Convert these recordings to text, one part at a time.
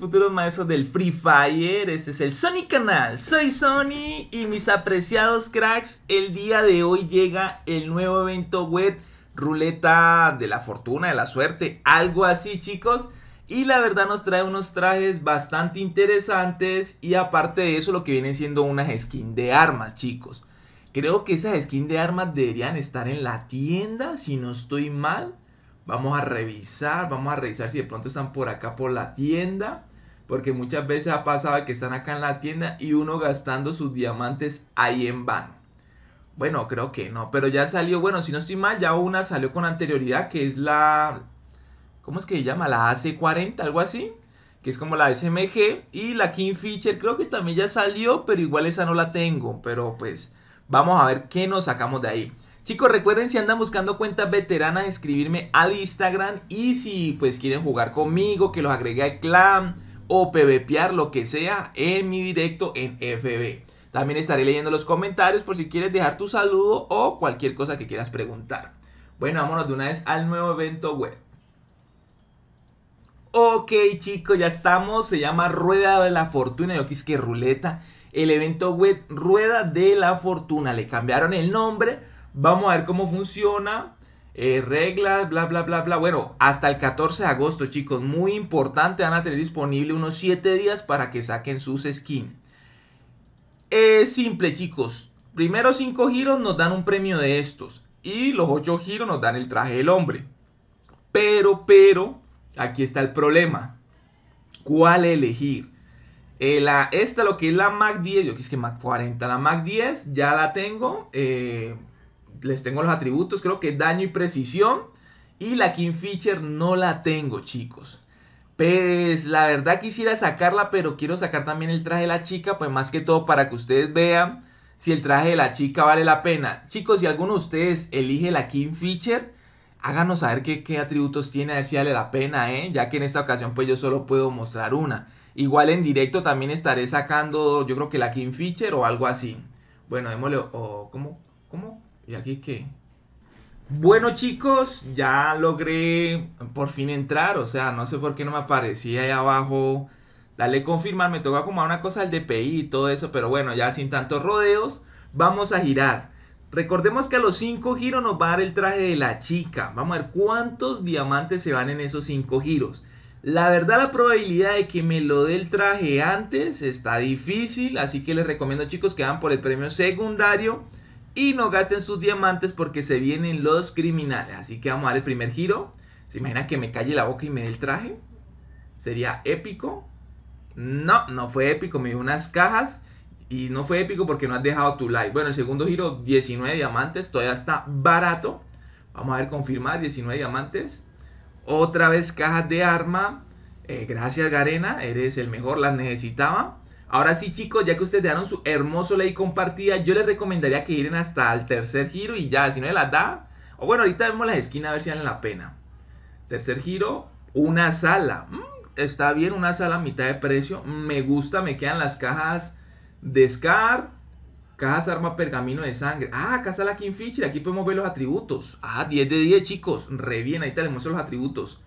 futuros maestros del Free Fire. Este es el Sony Canal. Soy Sony y mis apreciados cracks. El día de hoy llega el nuevo evento web Ruleta de la Fortuna, de la Suerte, algo así, chicos. Y la verdad nos trae unos trajes bastante interesantes y aparte de eso lo que viene siendo unas skins de armas, chicos. Creo que esas skins de armas deberían estar en la tienda, si no estoy mal. Vamos a revisar, vamos a revisar si de pronto están por acá por la tienda. Porque muchas veces ha pasado que están acá en la tienda y uno gastando sus diamantes ahí en vano. Bueno, creo que no, pero ya salió, bueno, si no estoy mal, ya una salió con anterioridad, que es la... ¿Cómo es que se llama? La AC40, algo así. Que es como la SMG. Y la King Fisher creo que también ya salió, pero igual esa no la tengo. Pero pues vamos a ver qué nos sacamos de ahí. Chicos, recuerden si andan buscando cuentas veteranas, escribirme al Instagram. Y si pues quieren jugar conmigo, que los agregue al clan o pvpear lo que sea en mi directo en FB. También estaré leyendo los comentarios por si quieres dejar tu saludo o cualquier cosa que quieras preguntar. Bueno, vámonos de una vez al nuevo evento web. Ok chicos, ya estamos. Se llama Rueda de la Fortuna. Yo quise que ruleta. El evento web Rueda de la Fortuna. Le cambiaron el nombre. Vamos a ver cómo funciona. Eh, reglas, bla, bla, bla, bla. Bueno, hasta el 14 de agosto, chicos. Muy importante, van a tener disponible unos 7 días para que saquen sus skins. Es simple, chicos. Primero 5 giros nos dan un premio de estos. Y los 8 giros nos dan el traje del hombre. Pero, pero, aquí está el problema. ¿Cuál elegir? Eh, la, esta lo que es la Mac 10, yo que es que Mac 40, la Mac 10 ya la tengo. Eh, les tengo los atributos, creo que daño y precisión. Y la King Feature no la tengo, chicos. Pues la verdad quisiera sacarla, pero quiero sacar también el traje de la chica, pues más que todo para que ustedes vean si el traje de la chica vale la pena. Chicos, si alguno de ustedes elige la King Feature, háganos saber qué, qué atributos tiene, a ver si vale la pena, ¿eh? ya que en esta ocasión pues yo solo puedo mostrar una. Igual en directo también estaré sacando, yo creo que la King Feature o algo así. Bueno, démosle, o ¿cómo? ¿Y aquí qué? Bueno chicos, ya logré por fin entrar, o sea, no sé por qué no me aparecía ahí abajo. Dale confirmar, me toca como una cosa el DPI y todo eso, pero bueno, ya sin tantos rodeos, vamos a girar. Recordemos que a los 5 giros nos va a dar el traje de la chica. Vamos a ver cuántos diamantes se van en esos 5 giros. La verdad la probabilidad de que me lo dé el traje antes está difícil, así que les recomiendo chicos que van por el premio secundario. Y no gasten sus diamantes porque se vienen los criminales. Así que vamos a dar el primer giro. ¿Se imagina que me calle la boca y me dé el traje? ¿Sería épico? No, no fue épico. Me dio unas cajas y no fue épico porque no has dejado tu like. Bueno, el segundo giro, 19 diamantes. Todavía está barato. Vamos a ver confirmar, 19 diamantes. Otra vez cajas de arma. Eh, gracias Garena, eres el mejor, las necesitaba. Ahora sí, chicos, ya que ustedes dejaron su hermoso ley compartida, yo les recomendaría que iren hasta el tercer giro y ya, si no las da. O bueno, ahorita vemos las esquinas a ver si valen la pena. Tercer giro, una sala. Mm, está bien, una sala a mitad de precio. Me gusta, me quedan las cajas de Scar. Cajas arma pergamino de sangre. Ah, acá está la Kingfisher. Aquí podemos ver los atributos. Ah, 10 de 10, chicos. Re bien, ahí te les muestro los atributos.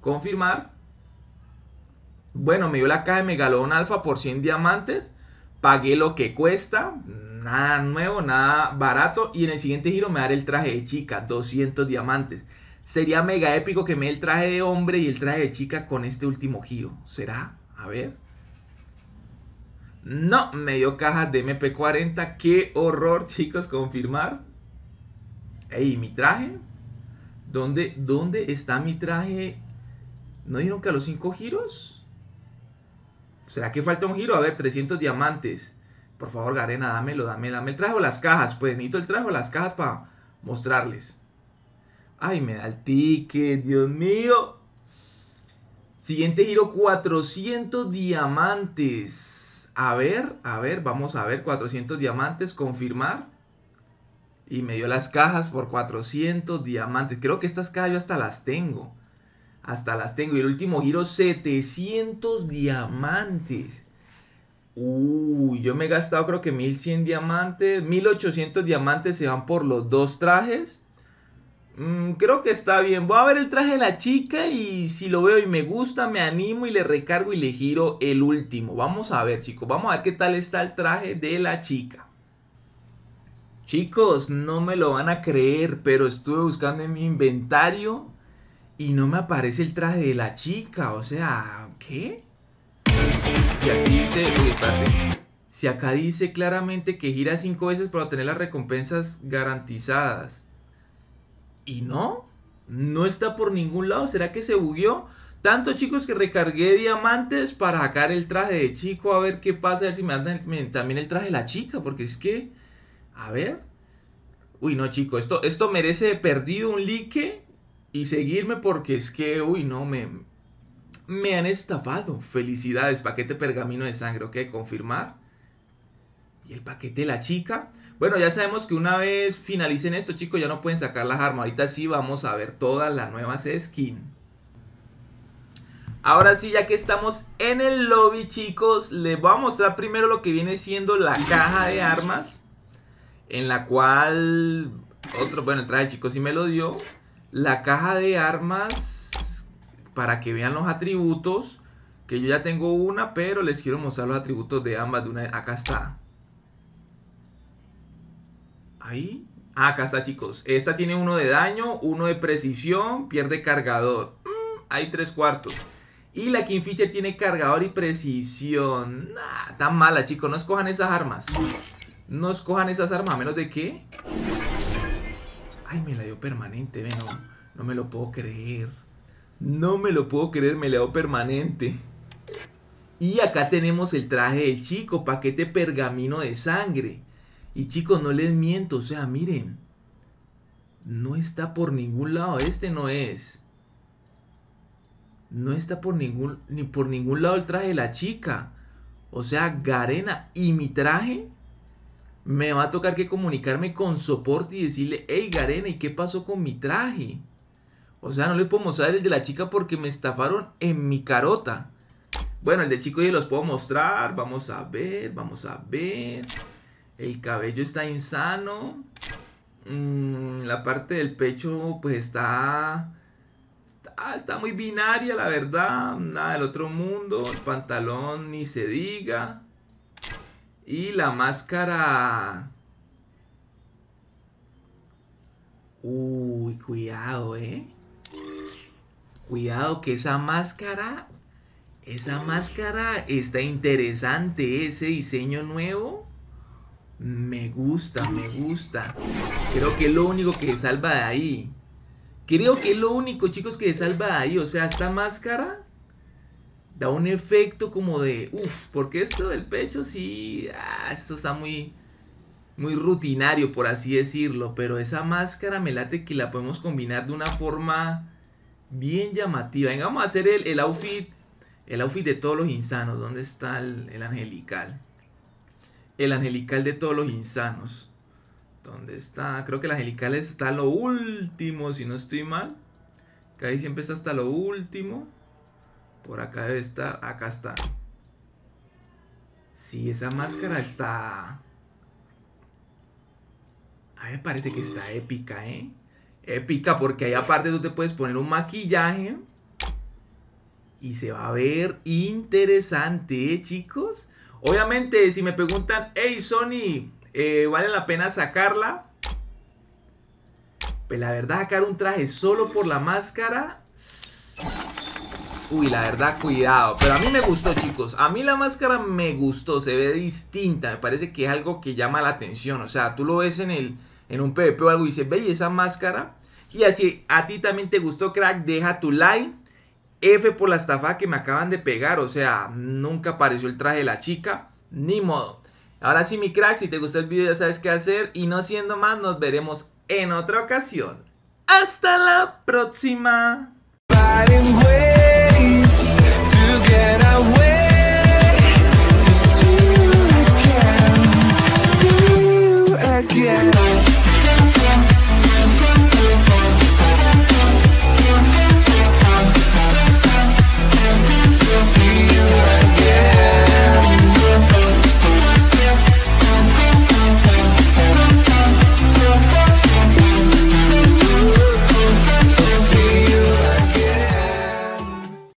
Confirmar. Bueno, me dio la caja de Megalodon Alfa por 100 diamantes. Pagué lo que cuesta. Nada nuevo, nada barato. Y en el siguiente giro me daré el traje de chica, 200 diamantes. Sería mega épico que me dé el traje de hombre y el traje de chica con este último giro. ¿Será? A ver. No, me dio cajas de MP40. Qué horror, chicos, confirmar. Ey, mi traje. ¿Dónde, ¿Dónde está mi traje? ¿No dieron que a los 5 giros? ¿Será que falta un giro? A ver, 300 diamantes. Por favor, Garena, dámelo, dame, dame el trajo las cajas. Pues necesito el trajo las cajas para mostrarles. Ay, me da el ticket, Dios mío. Siguiente giro, 400 diamantes. A ver, a ver, vamos a ver, 400 diamantes, confirmar. Y me dio las cajas por 400 diamantes. Creo que estas cajas yo hasta las tengo. Hasta las tengo. Y el último giro, 700 diamantes. Uy, yo me he gastado creo que 1100 diamantes. 1800 diamantes se van por los dos trajes. Mm, creo que está bien. Voy a ver el traje de la chica y si lo veo y me gusta, me animo y le recargo y le giro el último. Vamos a ver, chicos. Vamos a ver qué tal está el traje de la chica. Chicos, no me lo van a creer, pero estuve buscando en mi inventario y no me aparece el traje de la chica, o sea, ¿qué? aquí dice, Si acá dice claramente que gira cinco veces para obtener las recompensas garantizadas. Y no, no está por ningún lado. ¿Será que se bugueó? Tanto chicos que recargué diamantes para sacar el traje de chico. A ver qué pasa. A ver si me dan también el traje de la chica. Porque es que. A ver. Uy, no, chico. Esto, esto merece perdido un like y seguirme porque es que, uy, no, me, me han estafado. Felicidades, paquete pergamino de sangre, ok, confirmar. Y el paquete de la chica. Bueno, ya sabemos que una vez finalicen esto, chicos, ya no pueden sacar las armas. Ahorita sí vamos a ver todas las nuevas skins. Ahora sí, ya que estamos en el lobby, chicos, les voy a mostrar primero lo que viene siendo la caja de armas. En la cual... Otro, bueno, el chicos, sí me lo dio la caja de armas para que vean los atributos. Que yo ya tengo una, pero les quiero mostrar los atributos de ambas de una Acá está. Ahí. Ah, acá está, chicos. Esta tiene uno de daño, uno de precisión, pierde cargador. Mm, hay tres cuartos. Y la Kingfisher tiene cargador y precisión. tan mala, chicos. No escojan esas armas. No escojan esas armas, a menos de que Ay, me la dio permanente, no, me lo puedo creer. No me lo puedo creer, me la dio permanente. Y acá tenemos el traje del chico, paquete pergamino de sangre. Y chicos, no les miento, o sea, miren. No está por ningún lado, este no es. No está por ningún, ni por ningún lado el traje de la chica. O sea, Garena y mi traje me va a tocar que comunicarme con soporte y decirle, hey Garena, ¿y qué pasó con mi traje? O sea, no les puedo mostrar el de la chica porque me estafaron en mi carota. Bueno, el de chico ya los puedo mostrar. Vamos a ver, vamos a ver. El cabello está insano. Mm, la parte del pecho pues está, está... Está muy binaria, la verdad. Nada del otro mundo. El pantalón ni se diga. Y la máscara... Uy, cuidado, ¿eh? Cuidado que esa máscara... Esa máscara está interesante, ese diseño nuevo. Me gusta, me gusta. Creo que es lo único que salva de ahí. Creo que es lo único, chicos, que salva de ahí. O sea, esta máscara da un efecto como de, uff, porque esto del pecho sí, ah, esto está muy, muy rutinario, por así decirlo, pero esa máscara me late que la podemos combinar de una forma bien llamativa. Venga, vamos a hacer el, el outfit, el outfit de todos los insanos. ¿Dónde está el, angelical? El angelical de todos los insanos. ¿Dónde está? Creo que el angelical está lo último, si no estoy mal. Que ahí siempre está hasta lo último. Por acá debe estar. Acá está. Sí, esa máscara está... A mí me parece que está épica, ¿eh? Épica porque ahí aparte tú te puedes poner un maquillaje. Y se va a ver interesante, ¿eh, chicos? Obviamente, si me preguntan, hey, Sony, eh, ¿vale la pena sacarla? Pues la verdad, sacar un traje solo por la máscara Uy, la verdad, cuidado. Pero a mí me gustó, chicos. A mí la máscara me gustó. Se ve distinta. Me parece que es algo que llama la atención. O sea, tú lo ves en, el, en un PvP o algo y dices, ve, esa máscara? Y así, a ti también te gustó, crack. Deja tu like. F por la estafa que me acaban de pegar. O sea, nunca apareció el traje de la chica. Ni modo. Ahora sí, mi crack, si te gustó el video ya sabes qué hacer. Y no siendo más, nos veremos en otra ocasión. Hasta la próxima. again.